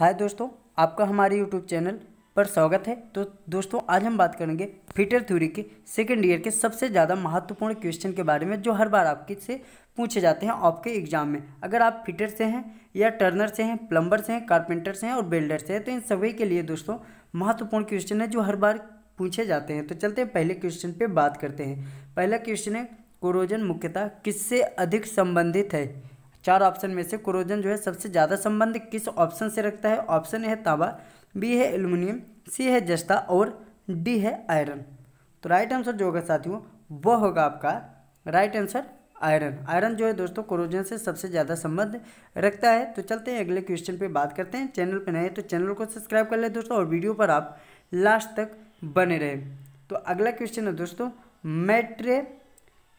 हाय दोस्तों आपका हमारे यूट्यूब चैनल पर स्वागत है तो दोस्तों आज हम बात करेंगे फिटर थ्योरी के सेकेंड ईयर के सबसे ज़्यादा महत्वपूर्ण क्वेश्चन के बारे में जो हर बार आपके से पूछे जाते हैं आपके एग्जाम में अगर आप फिटर से हैं या टर्नर से हैं प्लम्बर से हैं कारपेंटर से हैं और बिल्डर से हैं तो इन सभी के लिए दोस्तों महत्वपूर्ण क्वेश्चन है जो हर बार पूछे जाते हैं तो चलते हैं पहले क्वेश्चन पर बात करते हैं पहला क्वेश्चन है कोरोजन मुख्यतः किससे अधिक संबंधित है चार ऑप्शन में से क्रोजन जो है सबसे ज़्यादा संबंध किस ऑप्शन से रखता है ऑप्शन है तांबा बी है एल्यूमिनियम सी है जस्ता और डी है आयरन तो राइट आंसर जो होगा साथियों वो होगा आपका राइट आंसर आयरन आयरन जो है दोस्तों कोरोजन से सबसे ज़्यादा संबंध रखता है तो चलते हैं अगले क्वेश्चन पर बात करते हैं चैनल पर नए तो चैनल को सब्सक्राइब कर लें दोस्तों और वीडियो पर आप लास्ट तक बने रहें तो अगला क्वेश्चन है दोस्तों मेट्रे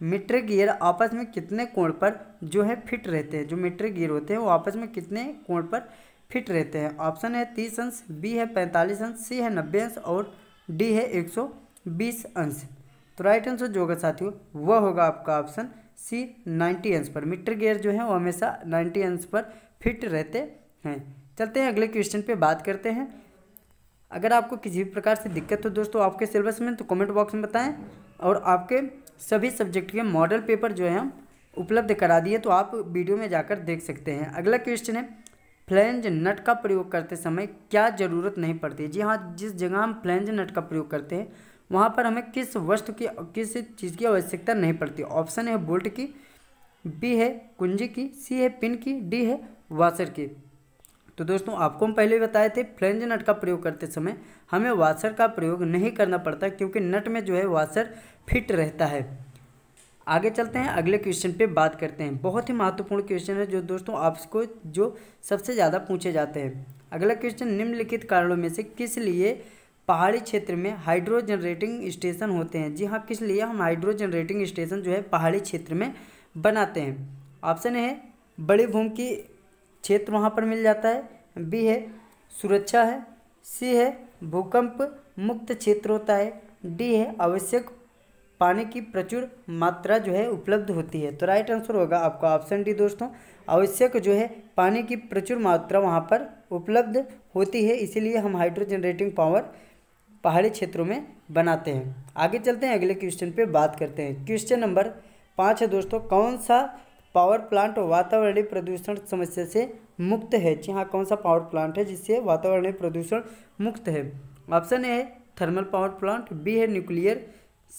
मिट्रिक गियर आपस में कितने कोण पर जो है फिट रहते हैं जो मीटर गियर होते हैं वो आपस में कितने कोण पर फिट रहते हैं ऑप्शन है तीस अंश बी है पैंतालीस अंश सी है नब्बे अंश और डी है एक सौ बीस अंश तो राइट आंसर जो होगा साथियों वह होगा आपका ऑप्शन सी नाइन्टी अंश पर मीटर गियर जो है वो हमेशा नाइन्टी अंश पर फिट रहते हैं चलते हैं अगले क्वेश्चन पर बात करते हैं अगर आपको किसी भी प्रकार से दिक्कत हो दोस्तों आपके सिलेबस में तो कमेंट बॉक्स में बताएं और आपके सभी सब्जेक्ट के मॉडल पेपर जो है हम उपलब्ध करा दिए तो आप वीडियो में जाकर देख सकते हैं अगला क्वेश्चन है फ्लैंज नट का प्रयोग करते समय क्या ज़रूरत नहीं पड़ती जी हाँ जिस जगह हम फ्लैंज नट का प्रयोग करते हैं वहाँ पर हमें किस वस्तु की किस चीज़ की आवश्यकता नहीं पड़ती ऑप्शन है बोल्ट की बी है कुंजी की सी है पिन की डी है वाशर की तो दोस्तों आपको हम पहले बताए थे फ्लेंज नट का प्रयोग करते समय हमें वाशर का प्रयोग नहीं करना पड़ता क्योंकि नट में जो है वाशर फिट रहता है आगे चलते हैं अगले क्वेश्चन पे बात करते हैं बहुत ही महत्वपूर्ण क्वेश्चन है जो दोस्तों आपको जो सबसे ज़्यादा पूछे जाते हैं अगला क्वेश्चन निम्नलिखित कारणों में से किस लिए पहाड़ी क्षेत्र में हाइड्रो जनरेटिंग स्टेशन होते हैं जी हाँ किस लिए हम हाइड्रो जनरेटिंग स्टेशन जो है पहाड़ी क्षेत्र में बनाते हैं ऑप्शन है बड़ी भूमि की क्षेत्र वहाँ पर मिल जाता है बी है सुरक्षा है सी है भूकंप मुक्त क्षेत्र होता है डी है आवश्यक पानी की प्रचुर मात्रा जो है उपलब्ध होती है तो राइट आंसर होगा आपका ऑप्शन डी दोस्तों आवश्यक जो है पानी की प्रचुर मात्रा वहाँ पर उपलब्ध होती है इसीलिए हम हाइड्रो जनरेटिंग पावर पहाड़ी क्षेत्रों में बनाते हैं आगे चलते हैं अगले क्वेश्चन पे बात करते हैं क्वेश्चन नंबर पाँच है दोस्तों कौन सा पावर प्लांट वातावरणीय प्रदूषण समस्या से मुक्त है जी हाँ कौन सा पावर प्लांट है जिससे वातावरणीय प्रदूषण मुक्त है ऑप्शन ए है थर्मल पावर प्लांट बी है न्यूक्लियर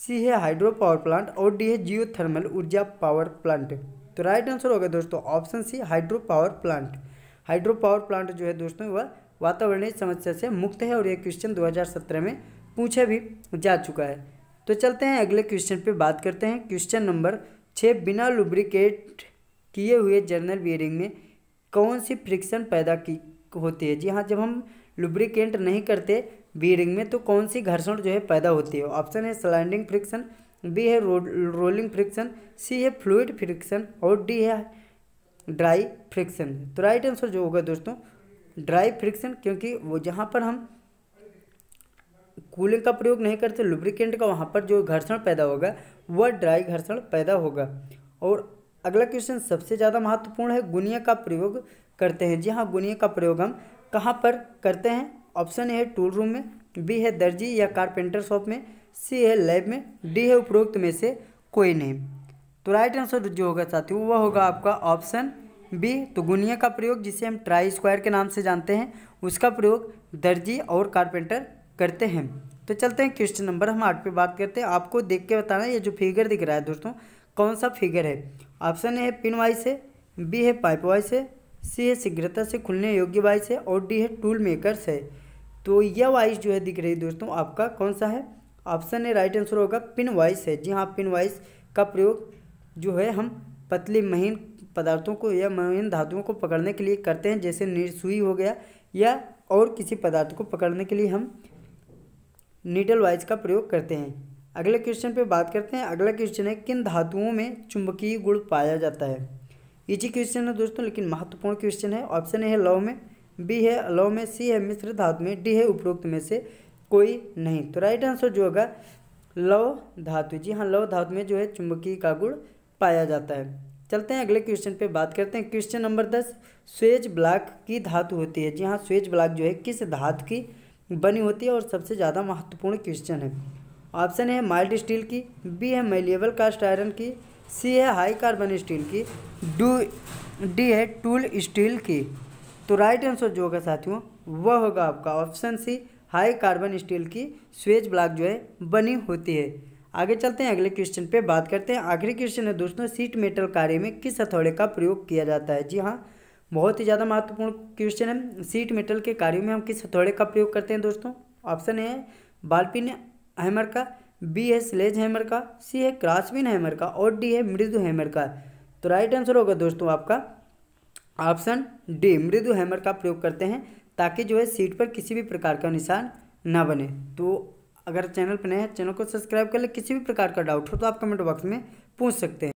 सी है हाइड्रो पावर प्लांट और डी है जियो थर्मल ऊर्जा पावर प्लांट तो राइट आंसर होगा दोस्तों option C hydro power plant hydro power plant जो है दोस्तों वह वातावरणीय समस्या से मुक्त है और यह क्वेश्चन 2017 में पूछा भी जा चुका है तो चलते हैं अगले क्वेश्चन पे बात करते हैं क्वेश्चन नंबर छः बिना लुब्रिकेट किए हुए जर्नल बियरिंग में कौन सी फ्रिक्शन पैदा की होती है जी हाँ जब हम लुब्रिकेंट नहीं करते बियरिंग में तो कौन सी घर्षण जो है पैदा होती है ऑप्शन है स्लाइडिंग फ्रिक्शन बी है रो, रोलिंग फ्रिक्शन सी है फ्लूड फ्रिक्शन और डी है ड्राई फ्रिक्शन तो राइट आंसर जो होगा दोस्तों ड्राई फ्रिक्शन क्योंकि वो जहाँ पर हम कूलिंग का प्रयोग नहीं करते लुब्रिकेंट का वहाँ पर जो घर्षण पैदा होगा वह ड्राई घर्षण पैदा होगा और अगला क्वेश्चन सबसे ज़्यादा महत्वपूर्ण है गुनिया का प्रयोग करते हैं जी हाँ गुनिया का प्रयोग हम कहाँ पर करते हैं ऑप्शन ए है टूल रूम में बी है दर्जी या कारपेंटर शॉप में सी है लैब में डी है उपरोक्त में से कोई नहीं तो राइट आंसर जो होगा साथी वह होगा आपका ऑप्शन बी तो गुनिया का प्रयोग जिसे हम ट्राई स्क्वायर के नाम से जानते हैं उसका प्रयोग दर्जी और कारपेंटर करते हैं तो चलते हैं क्वेश्चन नंबर हम आठ पे बात करते हैं आपको देख के बताना ये जो फिगर दिख रहा है दोस्तों कौन सा फिगर है ऑप्शन ए है पिन वाई से बी है पाइप वाई से सी है शीघ्रता से खुलने योग्य वाइस है और डी है टूल मेकर से तो यह वाइस जो है दिख रही है दोस्तों आपका कौन सा है ऑप्शन ए राइट आंसर होगा पिन वाइस है जी हाँ पिन वाइस का प्रयोग जो है हम पतली महीन पदार्थों को या महीन धातुओं को पकड़ने के लिए करते हैं जैसे सुई हो गया या और किसी पदार्थ को पकड़ने के लिए हम नीडल वाइज का प्रयोग करते हैं अगले क्वेश्चन पे बात करते हैं अगला क्वेश्चन है किन धातुओं में चुंबकीय गुण पाया जाता है इजी क्वेश्चन है दोस्तों लेकिन महत्वपूर्ण क्वेश्चन है ऑप्शन ए है लव में बी है लव में सी है मिश्र धातु में डी है उपरोक्त में से कोई नहीं तो राइट आंसर जो होगा लव धातु जी हाँ लव धातु में जो है चुंबकीय का गुण पाया जाता है चलते हैं अगले क्वेश्चन पे बात करते हैं क्वेश्चन नंबर दस स्वेज ब्लॉक की धातु होती है जी हाँ स्वेज ब्लॉक जो है किस धातु की बनी होती है और सबसे ज़्यादा महत्वपूर्ण क्वेश्चन है ऑप्शन है माइल्ड स्टील की बी है मेलेबल कास्ट आयरन की सी है हाई कार्बन स्टील की डू डी है टूल स्टील की तो राइट आंसर जो होगा साथियों वह होगा आपका option C high carbon steel की स्वेज ब्लॉक जो है बनी होती है आगे चलते हैं अगले क्वेश्चन पे बात करते हैं आखिरी क्वेश्चन है दोस्तों सीट मेटल कार्य में किस हथौड़े का प्रयोग किया जाता है जी हाँ बहुत ही ज़्यादा महत्वपूर्ण क्वेश्चन है सीट मेटल के कार्यों में हम किस हथौड़े का प्रयोग करते हैं दोस्तों ऑप्शन ए है बालपिन हैमर का बी है स्लेज हैमर का सी है क्रासविन हैमर का और डी है मृदु हैमर का तो राइट आंसर होगा दोस्तों आपका ऑप्शन डी मृदु हैमर का प्रयोग करते हैं ताकि जो है सीट पर किसी भी प्रकार का निशान ना बने तो अगर चैनल पर नए हैं चैनल को सब्सक्राइब कर ले किसी भी प्रकार का डाउट हो तो आप कमेंट बॉक्स में पूछ सकते हैं